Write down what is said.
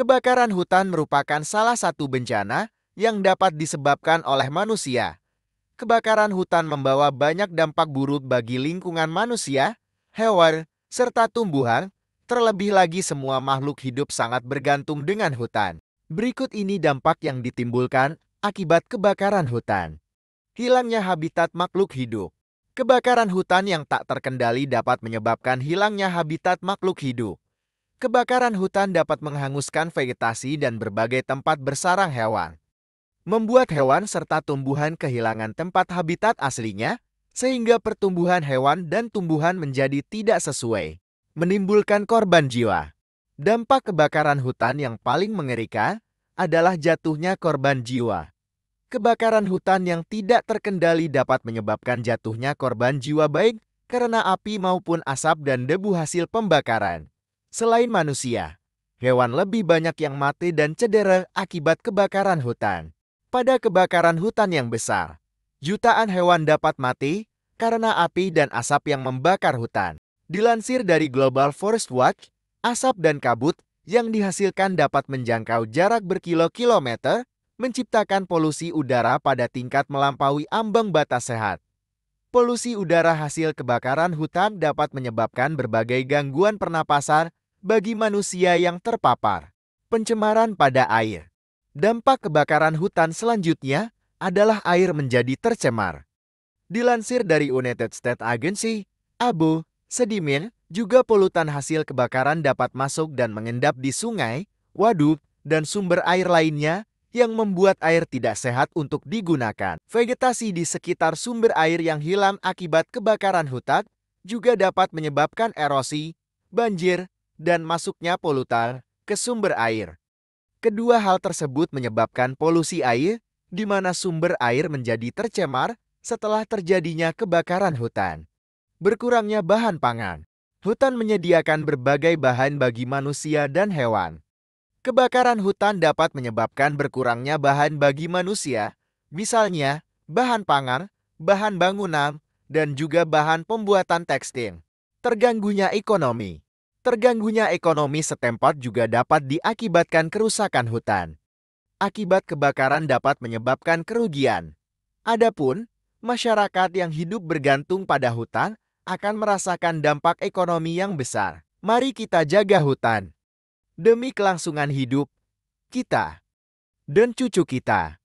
Kebakaran hutan merupakan salah satu bencana yang dapat disebabkan oleh manusia. Kebakaran hutan membawa banyak dampak buruk bagi lingkungan manusia, hewan, serta tumbuhan, terlebih lagi semua makhluk hidup sangat bergantung dengan hutan. Berikut ini dampak yang ditimbulkan akibat kebakaran hutan. Hilangnya habitat makhluk hidup. Kebakaran hutan yang tak terkendali dapat menyebabkan hilangnya habitat makhluk hidup Kebakaran hutan dapat menghanguskan vegetasi dan berbagai tempat bersarang hewan. Membuat hewan serta tumbuhan kehilangan tempat habitat aslinya, sehingga pertumbuhan hewan dan tumbuhan menjadi tidak sesuai, menimbulkan korban jiwa. Dampak kebakaran hutan yang paling mengerikan adalah jatuhnya korban jiwa. Kebakaran hutan yang tidak terkendali dapat menyebabkan jatuhnya korban jiwa baik karena api maupun asap dan debu hasil pembakaran. Selain manusia, hewan lebih banyak yang mati dan cedera akibat kebakaran hutan. Pada kebakaran hutan yang besar, jutaan hewan dapat mati karena api dan asap yang membakar hutan. Dilansir dari Global Forest Watch, asap dan kabut yang dihasilkan dapat menjangkau jarak berkilo-kilometer, menciptakan polusi udara pada tingkat melampaui ambang batas sehat. Polusi udara hasil kebakaran hutan dapat menyebabkan berbagai gangguan pernapasan bagi manusia yang terpapar. Pencemaran pada air. Dampak kebakaran hutan selanjutnya adalah air menjadi tercemar. Dilansir dari United States Agency, abu, sedimen, juga polutan hasil kebakaran dapat masuk dan mengendap di sungai, waduk, dan sumber air lainnya yang membuat air tidak sehat untuk digunakan. Vegetasi di sekitar sumber air yang hilang akibat kebakaran hutan juga dapat menyebabkan erosi, banjir, dan masuknya polutan ke sumber air. Kedua hal tersebut menyebabkan polusi air, di mana sumber air menjadi tercemar setelah terjadinya kebakaran hutan. Berkurangnya bahan pangan. Hutan menyediakan berbagai bahan bagi manusia dan hewan. Kebakaran hutan dapat menyebabkan berkurangnya bahan bagi manusia, misalnya bahan pangan, bahan bangunan, dan juga bahan pembuatan tekstil. Terganggunya ekonomi terganggunya ekonomi setempat juga dapat diakibatkan kerusakan hutan. Akibat kebakaran dapat menyebabkan kerugian. Adapun, masyarakat yang hidup bergantung pada hutan akan merasakan dampak ekonomi yang besar. Mari kita jaga hutan. Demi kelangsungan hidup, kita dan cucu kita.